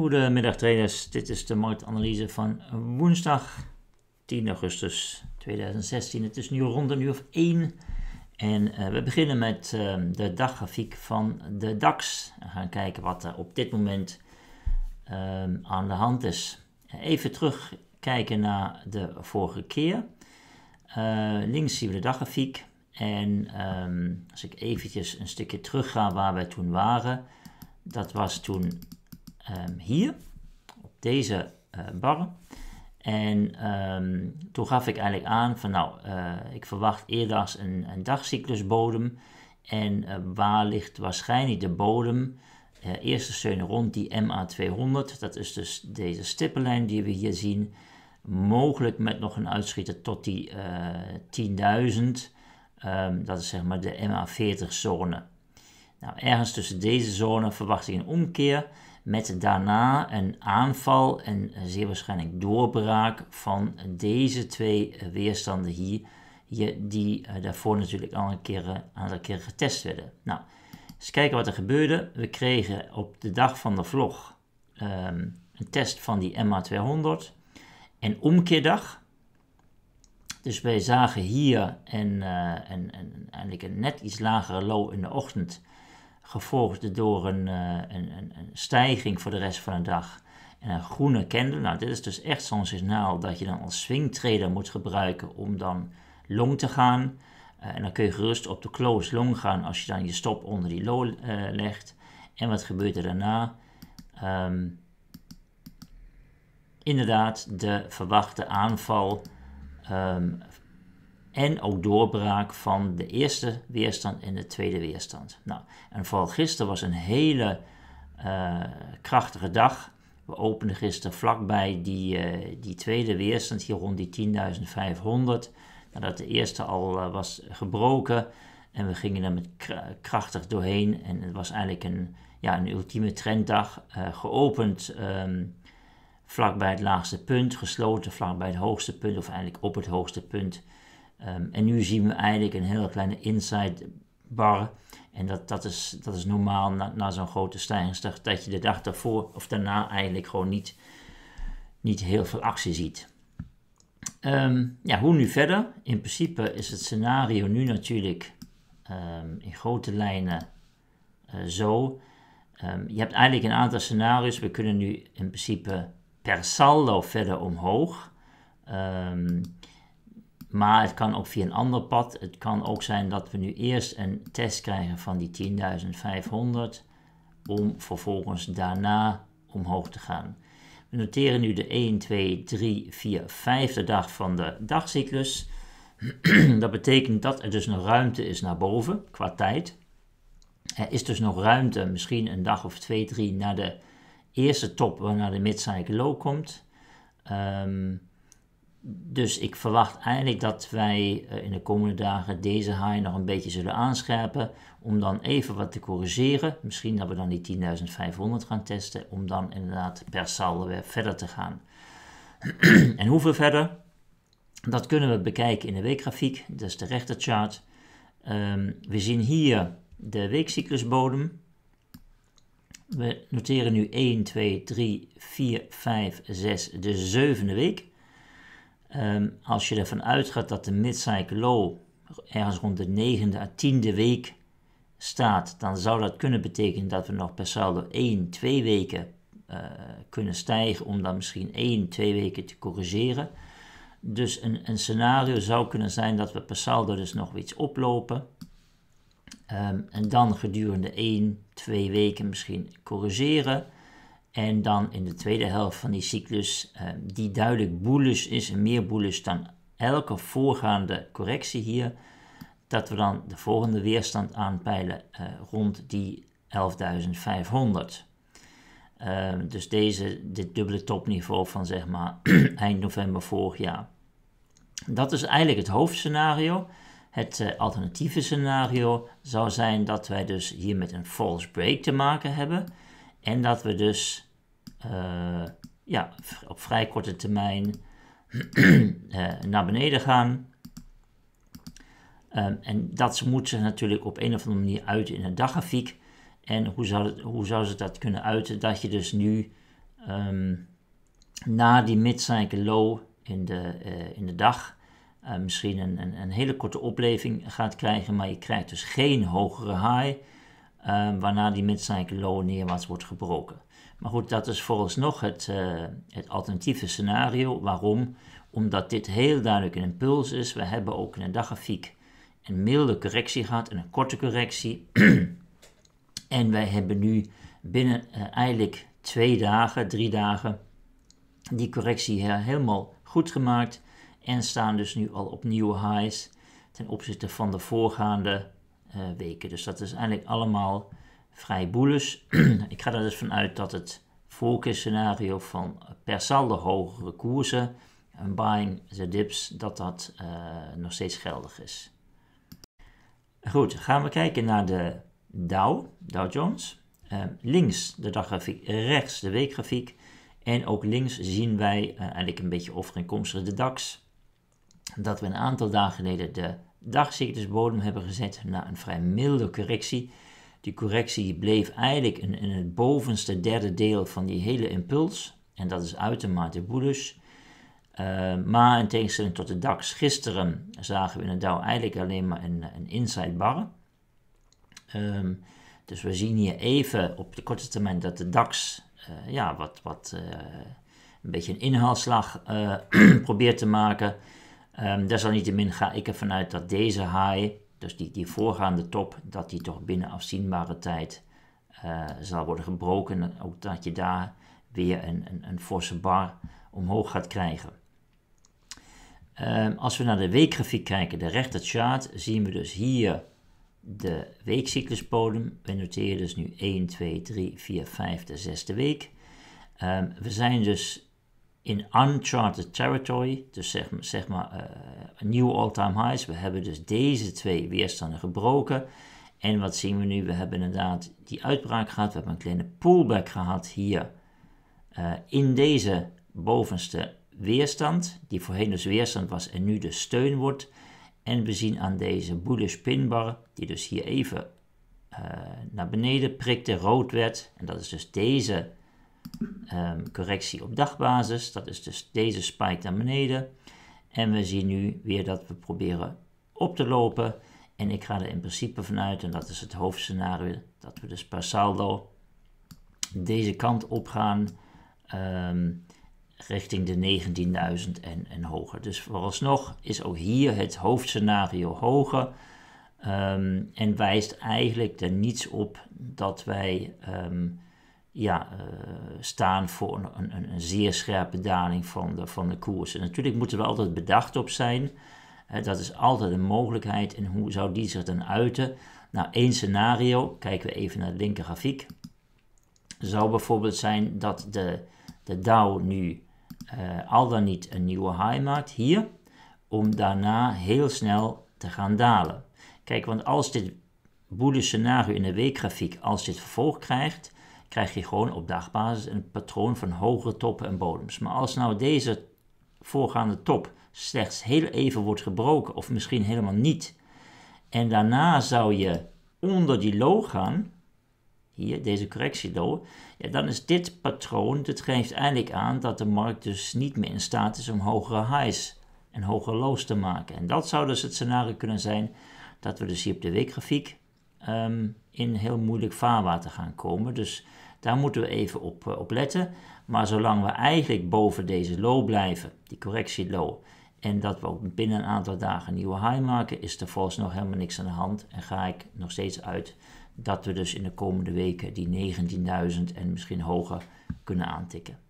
Goedemiddag traders, dit is de marktanalyse van woensdag 10 augustus 2016. Het is nu rond een uur of 1 en eh, we beginnen met ehm, de daggrafiek van de DAX. We gaan kijken wat er op dit moment ehm, aan de hand is. Even terugkijken naar de vorige keer. Eh, links zien we de daggrafiek en ehm, als ik eventjes een stukje terug ga waar we toen waren... Dat was toen Ehm, hier, op deze uh, barren. En ehm, toen gaf ik eigenlijk aan van nou, eh, ik verwacht eerder een, een dagcyclusbodem. En eh, waar ligt waarschijnlijk de bodem? eerste steun rond die MA200, dat is dus deze stippenlijn die we hier zien. Mogelijk met nog een uitschieter tot die 10.000. Ehm, dat is zeg maar de MA40-zone. Nou, ergens tussen deze zone verwacht ik een omkeer met daarna een aanval en zeer waarschijnlijk doorbraak van deze twee weerstanden hier, die eh, daarvoor natuurlijk al een keer, eh, aantal keer getest werden. Nou, eens kijken wat er gebeurde. We kregen op de dag van de vlog ehm, een test van die MA200 en omkeerdag. Dus wij zagen hier eh, een, een, eigenlijk een net iets lagere low in de ochtend gevolgd door eh, een, een, een, stijging voor de rest van de dag. En een groene candle. Nou, dit is dus echt zo'n signaal dat je dan als swingtrader moet gebruiken om dan long te gaan. Eh, en dan kun je gerust op de close long gaan als je dan je stop onder die low eh, legt. En wat gebeurt er daarna? Ehm, inderdaad, de verwachte aanval um, en ook doorbraak van de eerste weerstand en de tweede weerstand. Nou, en vooral gisteren was een hele eh, krachtige dag. We openden gisteren vlakbij die, eh, die tweede weerstand, hier rond die 10.500. Nadat nou, de eerste al eh, was gebroken. En we gingen er met krachtig doorheen. En het was eigenlijk een, ja, een ultieme trenddag. geopend um, vlakbij het laagste punt, gesloten vlakbij het hoogste punt, of eigenlijk op het hoogste punt. Ehm, en nu zien we eigenlijk een hele kleine inside bar. En dat, dat, is, dat is normaal na, zo'n grote stijgingsdag, dat je de dag daarvoor of daarna eigenlijk gewoon niet, niet heel veel actie ziet. Ehm, ja, hoe nu verder? In principe is het scenario nu natuurlijk ehm, in grote lijnen eh, zo. je hebt eigenlijk een aantal scenario's. We kunnen nu in principe per saldo verder omhoog. Maar het kan ook via een ander pad. Het kan ook zijn dat we nu eerst een test krijgen van die 10.500 om vervolgens daarna omhoog te gaan. We noteren nu de 1, 2, 3, 4, 5 e dag van de dagcyclus. dat betekent dat er dus nog ruimte is naar boven qua tijd. Er is dus nog ruimte, misschien een dag of twee, drie, naar de eerste top, waarna de mid low komt. Um, dus ik verwacht eigenlijk dat wij eh, in de komende dagen deze high nog een beetje zullen aanscherpen. Om dan even wat te corrigeren. Misschien dat we dan die 10.500 gaan testen. Om dan inderdaad per saldo weer verder te gaan. en hoeveel verder? Dat kunnen we bekijken in de weekgrafiek. Dat is de rechterchart. Um, we zien hier de weekcyclusbodem. We noteren nu 1, 2, 3, 4, 5, 6, de zevende week. Um, als je ervan uitgaat dat de mid-cycle low ergens rond de 9e à 10e week staat, dan zou dat kunnen betekenen dat we nog per saldo 1, 2 weken uh, kunnen stijgen om dan misschien 1, 2 weken te corrigeren. Dus een, een scenario zou kunnen zijn dat we per saldo dus nog iets oplopen. Um, en dan gedurende 1, 2 weken misschien corrigeren. En dan in de tweede helft van die cyclus, ehm, die duidelijk bullish is en meer bullish dan elke voorgaande correctie hier, dat we dan de volgende weerstand aanpeilen eh, rond die 11.500. Ehm, dus deze, dit dubbele topniveau van zeg maar eind november vorig jaar. Dat is eigenlijk het hoofdscenario. Het eh, alternatieve scenario zou zijn dat wij dus hier met een false break te maken hebben. En dat we dus eh, ja, op vrij korte termijn eh, naar beneden gaan. Ehm, en dat moet zich natuurlijk op een of andere manier uiten in een daggrafiek. En hoe zou, het, hoe zou ze dat kunnen uiten? Dat je dus nu ehm, na die midcycle low in de, eh, in de dag misschien een, een, een, hele korte opleving gaat krijgen, maar je krijgt dus geen hogere high. Ehm, waarna die mid low neerwaarts wordt gebroken. Maar goed, dat is vooralsnog het, uh, het alternatieve scenario. Waarom? Omdat dit heel duidelijk een impuls is. We hebben ook in een daggrafiek een milde correctie gehad en een korte correctie. en wij hebben nu binnen eh, eigenlijk twee dagen, drie dagen, die correctie helemaal goed gemaakt. En staan dus nu al op nieuwe highs ten opzichte van de voorgaande eh, weken. Dus dat is eigenlijk allemaal vrij boelus. ik ga er dus vanuit dat het voorkeursscenario van per saldo hogere koersen en buying the dips, dat dat eh, nog steeds geldig is. Goed, gaan we kijken naar de Dow, Dow Jones. Eh, links de daggrafiek, rechts de weekgrafiek. En ook links zien wij eigenlijk een beetje overeenkomstig de DAX. Dat we een aantal dagen geleden de dagziektersbodem hebben gezet na een vrij milde correctie. Die correctie bleef eigenlijk in, in het bovenste derde deel van die hele impuls. En dat is uitermate bullish. Eh, uh, maar in tegenstelling tot de DAX gisteren zagen we in de Dow eigenlijk alleen maar een, een inside bar. Ehm, dus we zien hier even op de korte termijn dat de DAX eh, ja, wat, wat eh, een beetje een inhaalslag probeert te maken te ehm, desalniettemin ga ik ervan uit dat deze high, dus die, die voorgaande top, dat die toch binnen afzienbare tijd eh, zal worden gebroken. Ook dat je daar weer een, een, een forse bar omhoog gaat krijgen. Ehm, als we naar de weekgrafiek kijken, de chart, zien we dus hier de weekcycluspodem. We noteren dus nu 1, 2, 3, 4, 5, de zesde week. Ehm, we zijn dus in uncharted territory, dus zeg, maar uh, nieuwe all-time highs. We hebben dus deze twee weerstanden gebroken. En wat zien we nu? We hebben inderdaad die uitbraak gehad. We hebben een kleine pullback gehad hier eh, in deze bovenste weerstand, die voorheen dus weerstand was en nu dus steun wordt. En we zien aan deze bullish pinbar, die dus hier even eh, naar beneden prikte, rood werd. En dat is dus deze Ehm, correctie op dagbasis. Dat is dus deze spike naar beneden. En we zien nu weer dat we proberen op te lopen. En ik ga er in principe vanuit, en dat is het hoofdscenario, dat we dus per saldo deze kant op gaan ehm, richting de 19.000 en, en hoger. Dus vooralsnog is ook hier het hoofdscenario hoger. Ehm, en wijst eigenlijk er niets op dat wij ja, eh, staan voor een, een, een, zeer scherpe daling van de, van de koers. natuurlijk moeten we altijd bedacht op zijn. dat is altijd een mogelijkheid. En hoe zou die zich dan uiten? Nou, één scenario, kijken we even naar de linker grafiek, zou bijvoorbeeld zijn dat de, de Dow nu eh, al dan niet een nieuwe high maakt hier, om daarna heel snel te gaan dalen. Kijk, want als dit bullish scenario in de weekgrafiek, als dit vervolg krijgt, krijg je gewoon op dagbasis een patroon van hogere toppen en bodems. Maar als nou deze voorgaande top slechts heel even wordt gebroken, of misschien helemaal niet, en daarna zou je onder die low gaan, hier deze correctielow, ja, dan is dit patroon, dit geeft eigenlijk aan dat de markt dus niet meer in staat is om hogere highs en hogere lows te maken. En dat zou dus het scenario kunnen zijn dat we dus hier op de weekgrafiek Ehm, in heel moeilijk vaarwater gaan komen. Dus daar moeten we even op, eh, op letten. Maar zolang we eigenlijk boven deze low blijven, die correctie en dat we ook binnen een aantal dagen een nieuwe high maken, is er volgens nog helemaal niks aan de hand. En ga ik nog steeds uit dat we dus in de komende weken die 19.000 en misschien hoger kunnen aantikken.